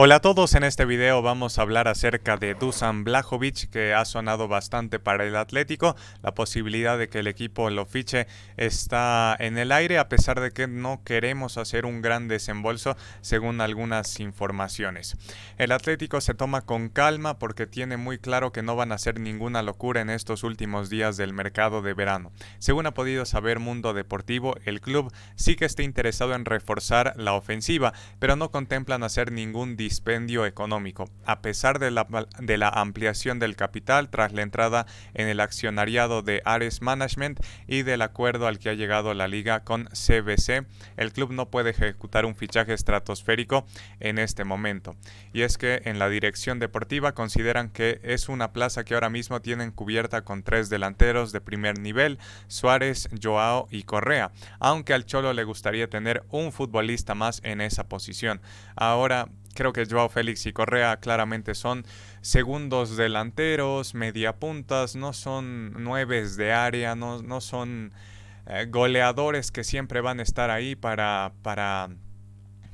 Hola a todos, en este video vamos a hablar acerca de Dusan Blajovic que ha sonado bastante para el Atlético, la posibilidad de que el equipo lo fiche está en el aire a pesar de que no queremos hacer un gran desembolso según algunas informaciones. El Atlético se toma con calma porque tiene muy claro que no van a hacer ninguna locura en estos últimos días del mercado de verano. Según ha podido saber Mundo Deportivo, el club sí que está interesado en reforzar la ofensiva, pero no contemplan hacer ningún dispendio económico, a pesar de la, ampliación del capital tras la entrada en el accionariado de Ares Management y del acuerdo al que ha llegado la liga con CBC, el club no puede ejecutar un fichaje estratosférico en este momento. Y es que en la dirección deportiva consideran que es una plaza que ahora mismo tienen cubierta con tres delanteros de primer nivel, Suárez, Joao y Correa, aunque al Cholo le gustaría tener un futbolista más en esa posición. Ahora creo que Joao Félix y Correa claramente son segundos delanteros, mediapuntas, no son nueves de área, no, no son eh, goleadores que siempre van a estar ahí para, para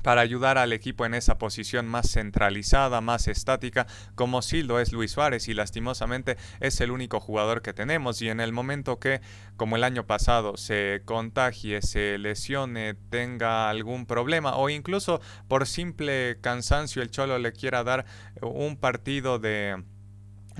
para ayudar al equipo en esa posición más centralizada, más estática, como Sildo es Luis Suárez y lastimosamente es el único jugador que tenemos y en el momento que, como el año pasado, se contagie, se lesione, tenga algún problema o incluso por simple cansancio el Cholo le quiera dar eh, un partido de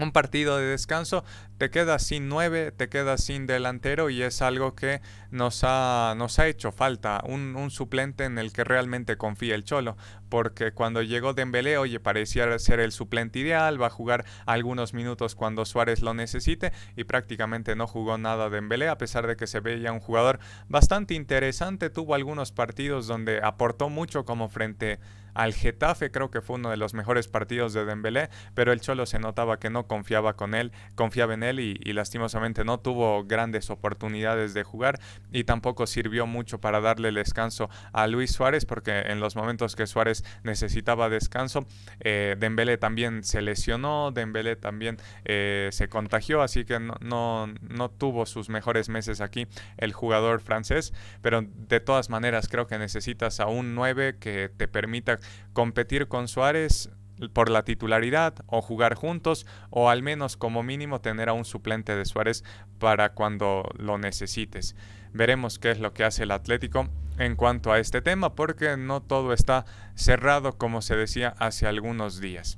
un partido de descanso, te queda sin 9, te queda sin delantero y es algo que nos ha, nos ha hecho falta, un, un, suplente en el que realmente confía el Cholo porque cuando llegó Dembélé, oye, parecía ser el suplente ideal, va a jugar algunos minutos cuando Suárez lo necesite y prácticamente no jugó nada Dembélé a pesar de que se veía un jugador bastante interesante, tuvo algunos partidos donde aportó mucho como frente al Getafe, creo que fue uno de los mejores partidos de Dembélé, pero el Cholo se notaba que no confiaba con él, confiaba en él y, lastimosamente no tuvo grandes oportunidades de jugar y tampoco sirvió mucho para darle el descanso a Luis Suárez porque en los momentos que Suárez necesitaba descanso. Eh, Dembele también se lesionó, Dembele también eh, se contagió, así que no, no, no, tuvo sus mejores meses aquí el jugador francés, pero de todas maneras creo que necesitas a un 9 que te permita competir con Suárez por la titularidad o jugar juntos o al menos como mínimo tener a un suplente de Suárez para cuando lo necesites. Veremos qué es lo que hace el Atlético en cuanto a este tema porque no todo está cerrado como se decía hace algunos días.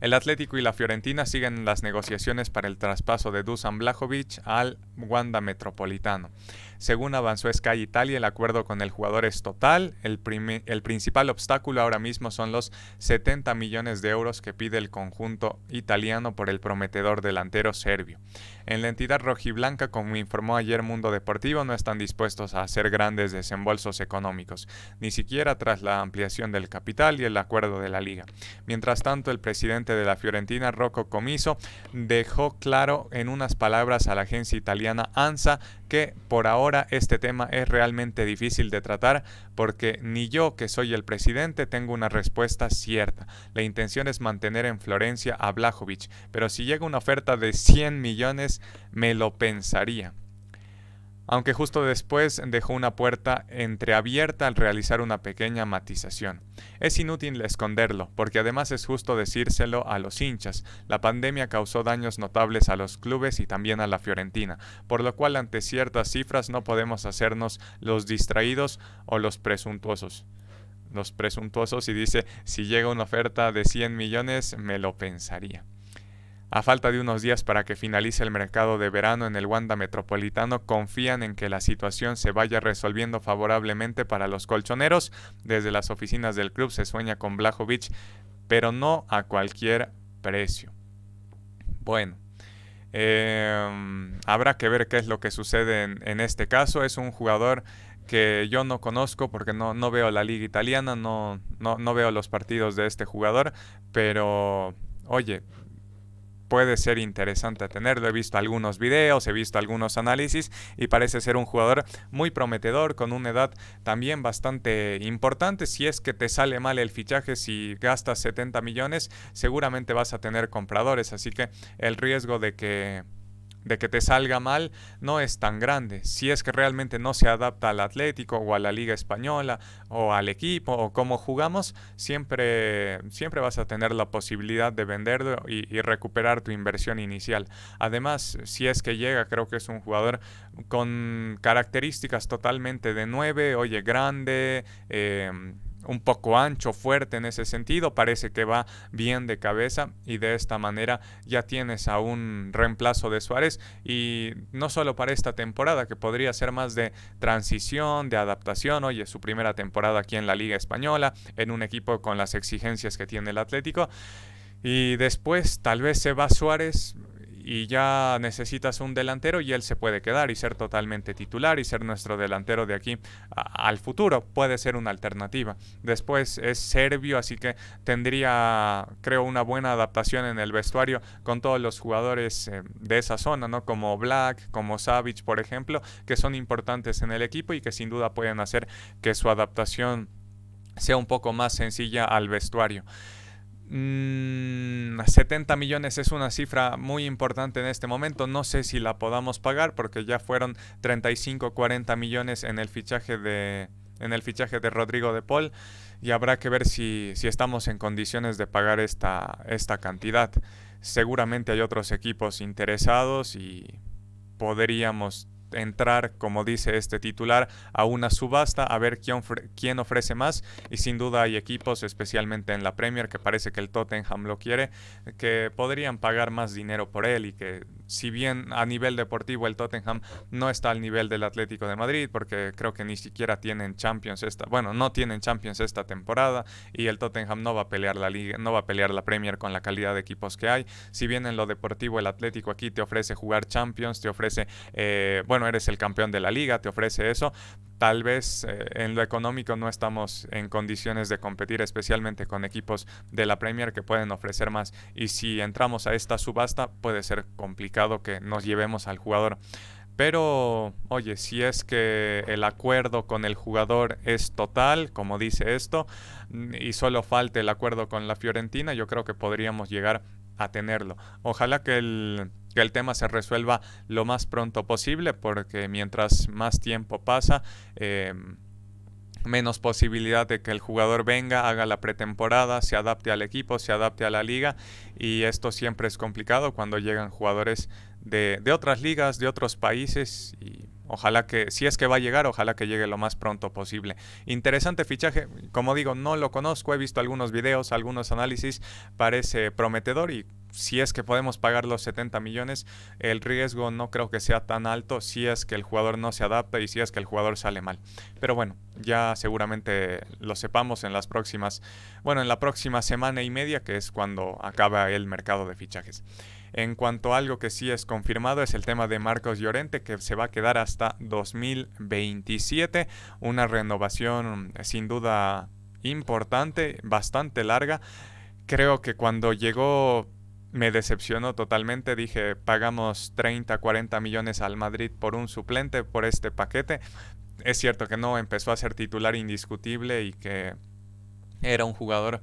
El Atlético y la Fiorentina siguen las negociaciones para el traspaso de Dusan Blajovic al Wanda Metropolitano. Según avanzó Sky Italia, el acuerdo con el jugador es total. El, el principal obstáculo ahora mismo son los 70 millones de euros que pide el conjunto italiano por el prometedor delantero serbio. En la entidad rojiblanca, como informó ayer Mundo Deportivo, no están dispuestos a hacer grandes desembolsos económicos, ni siquiera tras la ampliación del capital y el acuerdo de la liga. Mientras tanto, el presidente de la Fiorentina, Rocco Comiso, dejó claro en unas palabras a la agencia italiana ANSA que por ahora este tema es realmente difícil de tratar porque ni yo, que soy el presidente, tengo una respuesta cierta. La intención es mantener en Florencia a Blajovic, pero si llega una oferta de 100 millones, me lo pensaría aunque justo después dejó una puerta entreabierta al realizar una pequeña matización. Es inútil esconderlo, porque además es justo decírselo a los hinchas. La pandemia causó daños notables a los clubes y también a la Fiorentina, por lo cual ante ciertas cifras no podemos hacernos los distraídos o los presuntuosos. Los presuntuosos y dice, si llega una oferta de 100 millones, me lo pensaría. A falta de unos días para que finalice el mercado de verano en el Wanda Metropolitano, confían en que la situación se vaya resolviendo favorablemente para los colchoneros. Desde las oficinas del club se sueña con Blajovic, pero no a cualquier precio. Bueno, em, habrá que ver qué es lo que sucede en, este caso. Es un jugador que yo no conozco porque no, no veo la liga italiana, no, no, no veo los partidos de este jugador, pero oye, puede ser interesante tenerlo. He visto algunos videos, he visto algunos análisis y parece ser un jugador muy prometedor con una edad también bastante importante. Si es que te sale mal el fichaje, si gastas 70 millones, seguramente vas a tener compradores. Así que el riesgo de que de que te salga mal no es tan grande. Si es que realmente no se adapta al Atlético o a la Liga Española o al equipo o cómo jugamos, siempre, siempre vas a tener la posibilidad de venderlo y, recuperar tu inversión inicial. Además, si es que llega, creo que es un jugador con características totalmente de nueve oye, grande, eh, un poco ancho, fuerte en ese sentido, parece que va bien de cabeza y de esta manera ya tienes a un reemplazo de Suárez y no solo para esta temporada que podría ser más de transición, de adaptación, oye, su primera temporada aquí en la Liga Española, en un equipo con las exigencias que tiene el Atlético. Y después tal vez se va Suárez, y ya necesitas un delantero y él se puede quedar y ser totalmente titular y ser nuestro delantero de aquí al futuro. Puede ser una alternativa. Después es serbio, así que tendría, creo, una buena adaptación en el vestuario con todos los jugadores eh, de esa zona, ¿no? Como Black, como Savage, por ejemplo, que son importantes en el equipo y que sin duda pueden hacer que su adaptación sea un poco más sencilla al vestuario. 70 mm, millones es una cifra muy importante en este momento. No sé si la podamos pagar porque ya fueron 35, 40 millones en el fichaje de, en el fichaje de Rodrigo de Paul y habrá que ver si, estamos en condiciones de pagar esta, esta cantidad. Seguramente hay otros equipos interesados y podríamos entrar, como dice este titular, a una subasta a ver quién, quién ofrece más. Y sin duda hay equipos, especialmente en la Premier, que parece que el Tottenham lo quiere, que podrían pagar más dinero por él y que si bien a nivel deportivo el Tottenham no está al nivel del Atlético de Madrid, porque creo que ni siquiera tienen Champions esta, bueno, no tienen Champions esta temporada y el Tottenham no va a pelear la liga, no va a pelear la Premier con la calidad de equipos que hay. Si bien en lo deportivo el Atlético aquí te ofrece jugar Champions, te ofrece, eh, bueno, eres el campeón de la liga, te ofrece eso, tal vez eh, en lo económico no estamos en condiciones de competir, especialmente con equipos de la Premier que pueden ofrecer más. Y si entramos a esta subasta, puede ser complicado que nos llevemos al jugador. Pero, oye, si es que el acuerdo con el jugador es total, como dice esto, y solo falte el acuerdo con la Fiorentina, yo creo que podríamos llegar a tenerlo. Ojalá que el, tema se resuelva lo más pronto posible, porque mientras más tiempo pasa, em, menos posibilidad de que el jugador venga, haga la pretemporada, se adapte al equipo, se adapte a la liga, y esto siempre es complicado cuando llegan jugadores de, otras ligas, de otros países y Ojalá que, si es que va a llegar, ojalá que llegue lo más pronto posible. Interesante fichaje, como digo, no lo conozco, he visto algunos videos, algunos análisis, parece prometedor y si es que podemos pagar los 70 millones, el riesgo no creo que sea tan alto si es que el jugador no se adapta y si es que el jugador sale mal. Pero bueno, ya seguramente lo sepamos en las próximas, bueno, en la próxima semana y media, que es cuando acaba el mercado de fichajes. En cuanto a algo que sí es confirmado es el tema de Marcos Llorente que se va a quedar hasta 2027, una renovación sin duda importante, bastante larga. Creo que cuando llegó me decepcionó totalmente. Dije, pagamos 30, 40 millones al Madrid por un suplente, por este paquete. Es cierto que no empezó a ser titular indiscutible y que era un jugador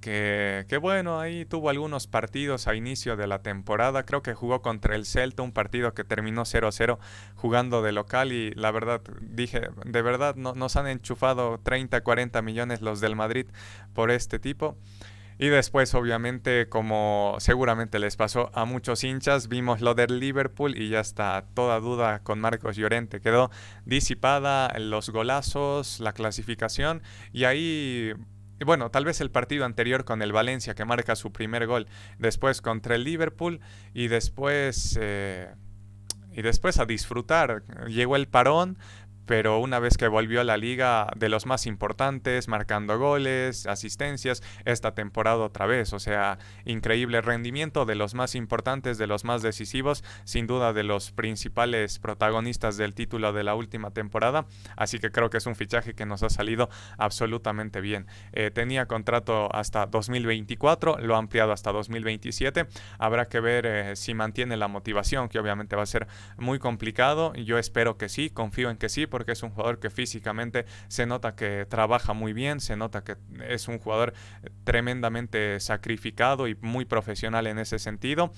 que, bueno, ahí tuvo algunos partidos a inicio de la temporada. Creo que jugó contra el Celta, un partido que terminó 0-0 jugando de local y la verdad, dije, de verdad no, nos han enchufado 30, 40 millones los del Madrid por este tipo. Y después, obviamente, como seguramente les pasó a muchos hinchas, vimos lo del Liverpool y ya está toda duda con Marcos Llorente. Quedó disipada los golazos, la clasificación y ahí bueno, tal vez el partido anterior con el Valencia que marca su primer gol, después contra el Liverpool y después... Eh, y después a disfrutar. Llegó el parón, pero una vez que volvió a la liga de los más importantes, marcando goles, asistencias, esta temporada otra vez, o sea, increíble rendimiento de los más importantes, de los más decisivos, sin duda de los principales protagonistas del título de la última temporada, así que creo que es un fichaje que nos ha salido absolutamente bien. Eh, tenía contrato hasta 2024, lo ha ampliado hasta 2027, habrá que ver eh, si mantiene la motivación, que obviamente va a ser muy complicado, yo espero que sí, confío en que sí, porque es un jugador que físicamente se nota que trabaja muy bien, se nota que es un jugador eh, tremendamente sacrificado y muy profesional en ese sentido.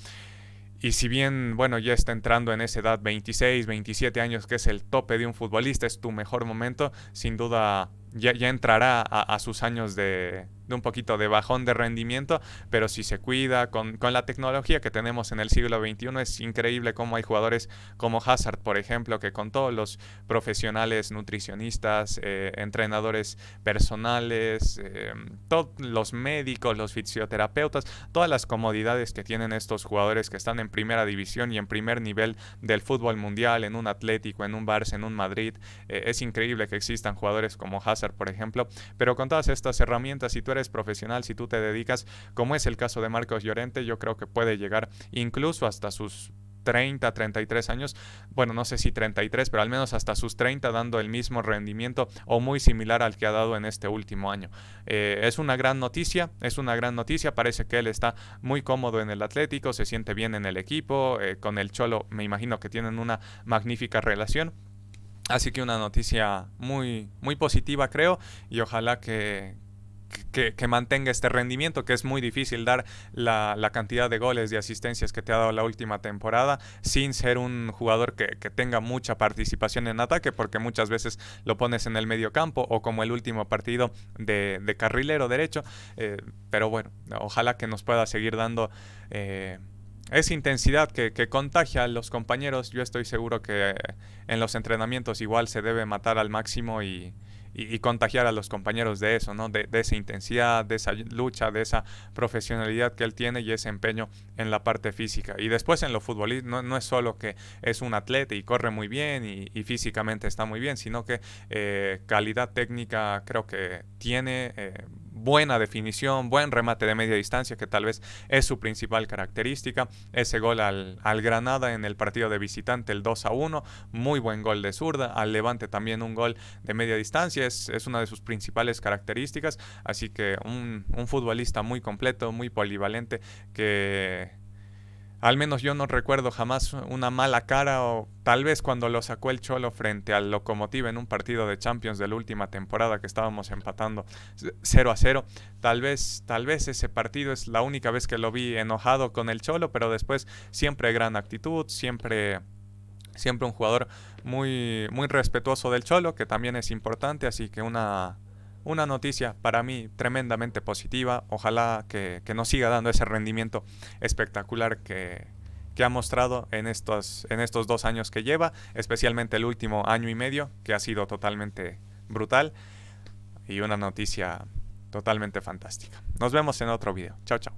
Y si bien, bueno, ya está entrando en esa edad 26, 27 años, que es el tope de un futbolista, es tu mejor momento, sin duda ya, entrará a, sus años de, un poquito de bajón de rendimiento, pero si se cuida con, la tecnología que tenemos en el siglo XXI, es increíble cómo hay jugadores como Hazard, por ejemplo, que con todos los profesionales, nutricionistas, eh, entrenadores personales, eh, todos los médicos, los fisioterapeutas, todas las comodidades que tienen estos jugadores que están en primera división y en primer nivel del fútbol mundial, en un Atlético, en un Barça, en un Madrid, eh, es increíble que existan jugadores como Hazard por ejemplo. Pero con todas estas herramientas, si tú eres profesional, si tú te dedicas, como es el caso de Marcos Llorente, yo creo que puede llegar incluso hasta sus 30, 33 años, bueno, no sé si 33, pero al menos hasta sus 30 dando el mismo rendimiento o muy similar al que ha dado en este último año. Eh, es una gran noticia, es una gran noticia, parece que él está muy cómodo en el Atlético, se siente bien en el equipo, eh, con el Cholo me imagino que tienen una magnífica relación Así que una noticia muy, muy positiva, creo, y ojalá que, que, mantenga este rendimiento, que es muy difícil dar la, la, cantidad de goles y asistencias que te ha dado la última temporada sin ser un jugador que, tenga mucha participación en ataque, porque muchas veces lo pones en el medio campo o como el último partido de, carrilero derecho. Eh, pero bueno, ojalá que nos pueda seguir dando... Eh, esa intensidad que, contagia a los compañeros, yo estoy seguro que eh, en los entrenamientos igual se debe matar al máximo y, contagiar a los compañeros de eso, ¿no? De, esa intensidad, de esa lucha, de esa profesionalidad que él tiene y ese empeño en la parte física. Y después en lo futbolístico, no, es solo que es un atleta y corre muy bien y, físicamente está muy bien, sino que eh, calidad técnica creo que tiene. Eh, buena definición, buen remate de media distancia, que tal vez es su principal característica. Ese gol al, Granada en el partido de visitante, el 2 a 1, muy buen gol de zurda. Al Levante también un gol de media distancia, es, es una de sus principales características. Así que un, un futbolista muy completo, muy polivalente, que al menos yo no recuerdo jamás una mala cara o tal vez cuando lo sacó el Cholo frente al Locomotive en un partido de Champions de la última temporada que estábamos empatando 0 a 0. Tal vez, tal vez ese partido es la única vez que lo vi enojado con el Cholo, pero después siempre gran actitud, siempre siempre un jugador muy muy respetuoso del Cholo, que también es importante, así que una una noticia para mí tremendamente positiva. Ojalá que, nos siga dando ese rendimiento espectacular que, ha mostrado en estos, en estos dos años que lleva, especialmente el último año y medio, que ha sido totalmente brutal y una noticia totalmente fantástica. Nos vemos en otro video. Chao, chao.